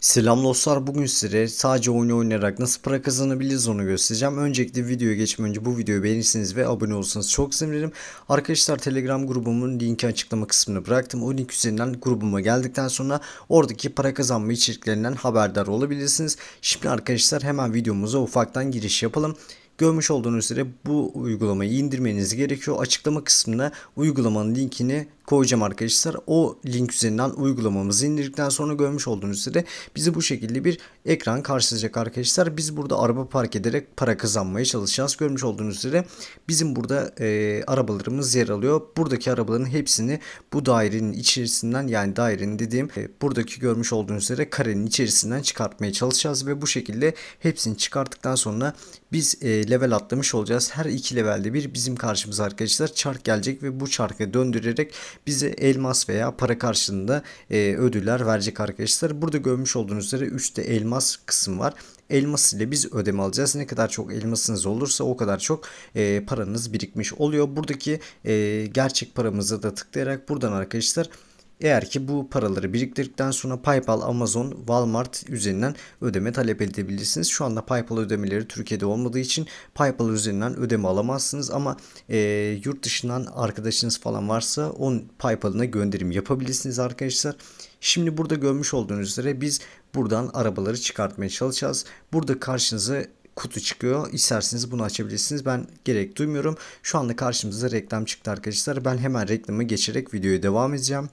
Selam dostlar bugün size sadece oyunu oynayarak nasıl para kazanabiliriz onu göstereceğim. Öncelikle videoya geçmeden önce bu videoyu beğenirsiniz ve abone olursanız çok sevinirim. Arkadaşlar telegram grubumun linki açıklama kısmına bıraktım. O link üzerinden grubuma geldikten sonra oradaki para kazanma içeriklerinden haberdar olabilirsiniz. Şimdi arkadaşlar hemen videomuza ufaktan giriş yapalım. Görmüş olduğunuz üzere bu uygulamayı indirmeniz gerekiyor. Açıklama kısmına uygulamanın linkini koyacağım arkadaşlar. O link üzerinden uygulamamızı indirdikten sonra görmüş olduğunuz üzere bizi bu şekilde bir ekran karşılayacak arkadaşlar. Biz burada araba park ederek para kazanmaya çalışacağız. Görmüş olduğunuz üzere bizim burada e, arabalarımız yer alıyor. Buradaki arabaların hepsini bu dairenin içerisinden yani dairenin dediğim e, buradaki görmüş olduğunuz üzere karenin içerisinden çıkartmaya çalışacağız ve bu şekilde hepsini çıkarttıktan sonra biz e, level atlamış olacağız. Her iki levelde bir bizim karşımıza arkadaşlar çark gelecek ve bu çarkı döndürerek bize elmas veya para karşılığında e, ödüller verecek arkadaşlar. Burada görmüş olduğunuz üzere üstte elmas kısım var elmas ile biz ödeme alacağız. Ne kadar çok elmasınız olursa o kadar çok e, paranız birikmiş oluyor. Buradaki e, gerçek paramıza da tıklayarak buradan arkadaşlar eğer ki bu paraları biriktirdikten sonra PayPal, Amazon, Walmart üzerinden ödeme talep edebilirsiniz. Şu anda PayPal ödemeleri Türkiye'de olmadığı için PayPal üzerinden ödeme alamazsınız ama e, yurt dışından arkadaşınız falan varsa on PayPal'ına gönderim yapabilirsiniz arkadaşlar. Şimdi burada görmüş olduğunuz üzere biz buradan arabaları çıkartmaya çalışacağız. Burada karşınıza kutu çıkıyor. İsterseniz bunu açabilirsiniz. Ben gerek duymuyorum. Şu anda karşımıza reklam çıktı arkadaşlar. Ben hemen reklama geçerek videoya devam edeceğim.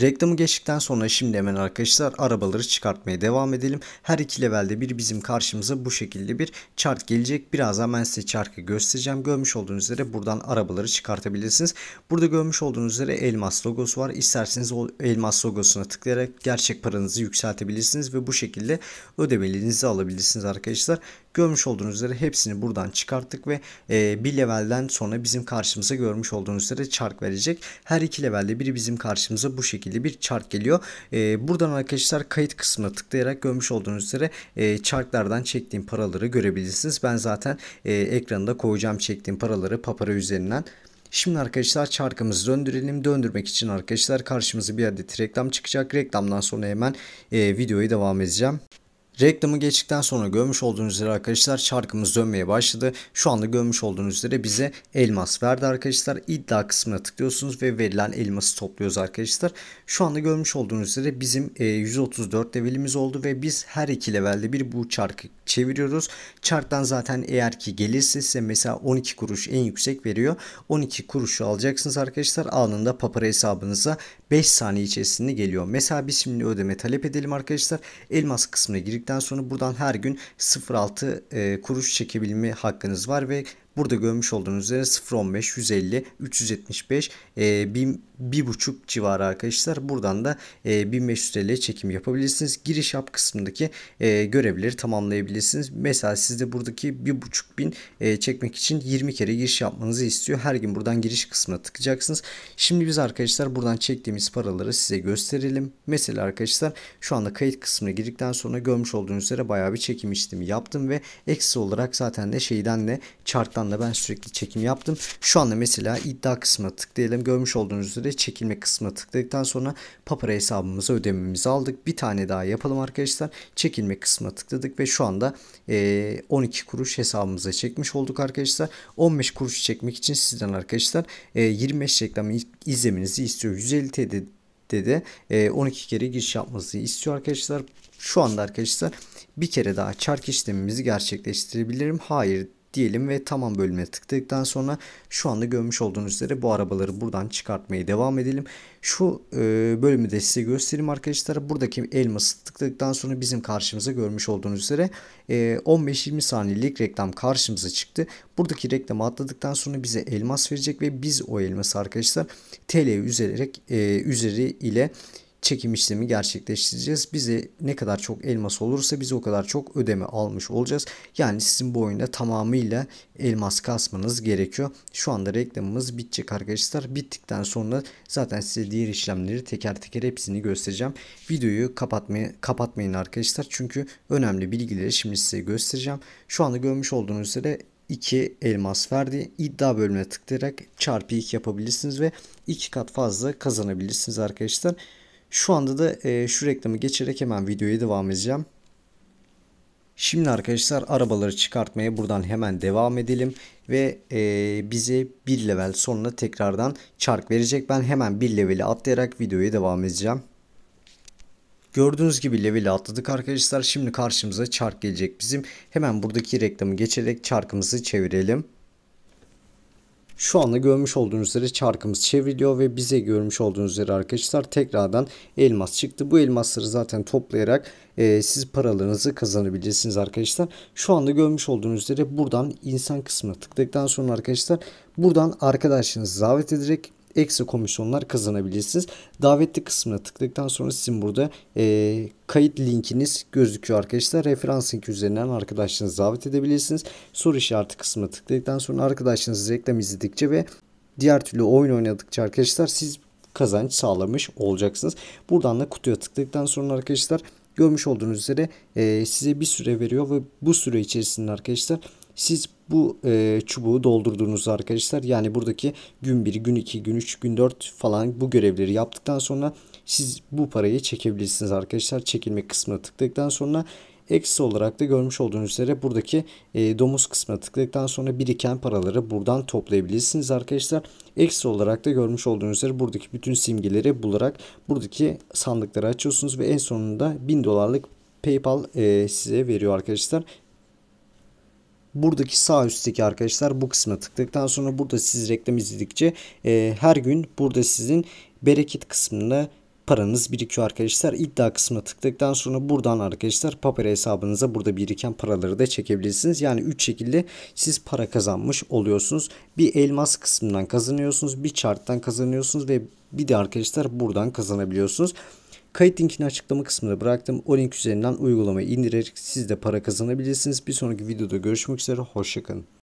Reklamı geçtikten sonra şimdi hemen arkadaşlar arabaları çıkartmaya devam edelim. Her iki levelde bir bizim karşımıza bu şekilde bir chart gelecek. Birazdan ben size chart'ı göstereceğim. Görmüş olduğunuz üzere buradan arabaları çıkartabilirsiniz. Burada görmüş olduğunuz üzere elmas logosu var. İsterseniz o elmas logosuna tıklayarak gerçek paranızı yükseltebilirsiniz ve bu şekilde ödemelerinizi alabilirsiniz arkadaşlar. Görmüş olduğunuz üzere hepsini buradan çıkarttık ve e, bir levelden sonra bizim karşımıza görmüş olduğunuz üzere çark verecek. Her iki levelde biri bizim karşımıza bu şekilde bir çark geliyor. E, buradan arkadaşlar kayıt kısmına tıklayarak görmüş olduğunuz üzere e, çarklardan çektiğim paraları görebilirsiniz. Ben zaten e, ekranında koyacağım çektiğim paraları papara üzerinden. Şimdi arkadaşlar çarkımızı döndürelim. Döndürmek için arkadaşlar karşımıza bir adet reklam çıkacak. Reklamdan sonra hemen e, videoya devam edeceğim. Reklamı geçtikten sonra görmüş olduğunuz üzere arkadaşlar çarkımız dönmeye başladı. Şu anda görmüş olduğunuz üzere bize elmas verdi arkadaşlar. İddia kısmına tıklıyorsunuz ve verilen elması topluyoruz arkadaşlar. Şu anda görmüş olduğunuz üzere bizim 134 e, levelimiz oldu ve biz her iki levelde bir bu çarkı çeviriyoruz. Çarktan zaten eğer ki gelirse size mesela 12 kuruş en yüksek veriyor. 12 kuruşu alacaksınız arkadaşlar. Anında papara hesabınıza 5 saniye içerisinde geliyor. Mesela biz şimdi ödeme talep edelim arkadaşlar. Elmas kısmına girdikten sonra buradan her gün 0.6 e, kuruş çekebilme hakkınız var ve Burada görmüş olduğunuz üzere 0.15, 150, 375, e, 1000, 1.5 civarı arkadaşlar. Buradan da e, 1500 çekim yapabilirsiniz. Giriş yap kısmındaki e, görevleri tamamlayabilirsiniz. Mesela sizde buradaki 1.5 bin e, çekmek için 20 kere giriş yapmanızı istiyor. Her gün buradan giriş kısmına tıkacaksınız Şimdi biz arkadaşlar buradan çektiğimiz paraları size gösterelim. Mesela arkadaşlar şu anda kayıt kısmına girdikten sonra görmüş olduğunuz üzere bayağı bir çekim işlemi yaptım ve eksi olarak zaten de şeyden de çarptan anda ben sürekli çekim yaptım. Şu anda mesela iddia kısmına tıklayalım. Görmüş olduğunuz üzere çekilme kısmına tıkladıktan sonra Papara hesabımıza ödememizi aldık. Bir tane daha yapalım arkadaşlar. Çekilme kısmına tıkladık ve şu anda 12 e, kuruş hesabımıza çekmiş olduk arkadaşlar. 15 kuruş çekmek için sizden arkadaşlar 25 e, reklam izlemenizi istiyor. 150 TL'de de 12 kere giriş yapmanızı istiyor arkadaşlar. Şu anda arkadaşlar bir kere daha çark işlemimizi gerçekleştirebilirim. Hayır diyelim ve tamam bölümüne tıkladıktan sonra şu anda görmüş olduğunuz üzere bu arabaları buradan çıkartmaya devam edelim. Şu e, bölümü de size göstereyim arkadaşlar. Buradaki elması tıkladıktan sonra bizim karşımıza görmüş olduğunuz üzere e, 15-20 saniyelik reklam karşımıza çıktı. Buradaki reklamı atladıktan sonra bize elmas verecek ve biz o elması arkadaşlar TL üzererek e, üzeri ile çekim işlemi gerçekleştireceğiz. Bize ne kadar çok elmas olursa biz o kadar çok ödeme almış olacağız. Yani sizin bu oyunda tamamıyla elmas kasmanız gerekiyor. Şu anda reklamımız bitecek arkadaşlar. Bittikten sonra zaten size diğer işlemleri teker teker hepsini göstereceğim. Videoyu kapatmaya, kapatmayın arkadaşlar. Çünkü önemli bilgileri şimdi size göstereceğim. Şu anda görmüş olduğunuz üzere 2 elmas verdi. İddia bölümüne tıklayarak çarpı 2 yapabilirsiniz ve 2 kat fazla kazanabilirsiniz arkadaşlar. Şu anda da e, şu reklamı geçerek hemen videoya devam edeceğim. Şimdi arkadaşlar arabaları çıkartmaya buradan hemen devam edelim ve e, bize bir level sonra tekrardan çark verecek. Ben hemen bir leveli atlayarak videoya devam edeceğim. Gördüğünüz gibi level'i atladık arkadaşlar. Şimdi karşımıza çark gelecek bizim. Hemen buradaki reklamı geçerek çarkımızı çevirelim. Şu anda görmüş olduğunuz üzere çarkımız çevriliyor ve bize görmüş olduğunuz üzere arkadaşlar tekrardan elmas çıktı. Bu elmasları zaten toplayarak e, siz paralarınızı kazanabilirsiniz arkadaşlar. Şu anda görmüş olduğunuz üzere buradan insan kısmına tıkladıktan sonra arkadaşlar buradan arkadaşınızı davet ederek eksi komisyonlar kazanabilirsiniz. Davetli kısmına tıkladıktan sonra sizin burada e, kayıt linkiniz gözüküyor arkadaşlar. Referans link üzerinden arkadaşlarınızı davet edebilirsiniz. Soru işareti kısmına tıkladıktan sonra arkadaşlarınız reklam izledikçe ve diğer türlü oyun oynadıkça arkadaşlar siz kazanç sağlamış olacaksınız. Buradan da kutuya tıkladıktan sonra arkadaşlar görmüş olduğunuz üzere e, size bir süre veriyor ve bu süre içerisinde arkadaşlar siz bu e, çubuğu doldurduğunuzda arkadaşlar yani buradaki gün 1, gün 2, gün 3, gün 4 falan bu görevleri yaptıktan sonra siz bu parayı çekebilirsiniz arkadaşlar. Çekilme kısmına tıkladıktan sonra Eksi olarak da görmüş olduğunuz üzere buradaki e, domuz kısmına tıkladıktan sonra biriken paraları buradan toplayabilirsiniz arkadaşlar. Eksi olarak da görmüş olduğunuz üzere buradaki bütün simgeleri bularak buradaki sandıkları açıyorsunuz ve en sonunda 1000 dolarlık PayPal e, size veriyor arkadaşlar buradaki sağ üstteki arkadaşlar bu kısma tıkladıktan sonra burada siz reklam izledikçe e, her gün burada sizin bereket kısmında paranız birikiyor arkadaşlar. İddia kısmına tıkladıktan sonra buradan arkadaşlar papara hesabınıza burada biriken paraları da çekebilirsiniz. Yani 3 şekilde siz para kazanmış oluyorsunuz. Bir elmas kısmından kazanıyorsunuz. Bir charttan kazanıyorsunuz ve bir de arkadaşlar buradan kazanabiliyorsunuz. Kayıt linkini açıklama kısmına bıraktım. O link üzerinden uygulamayı indirerek siz de para kazanabilirsiniz. Bir sonraki videoda görüşmek üzere. Hoşçakalın.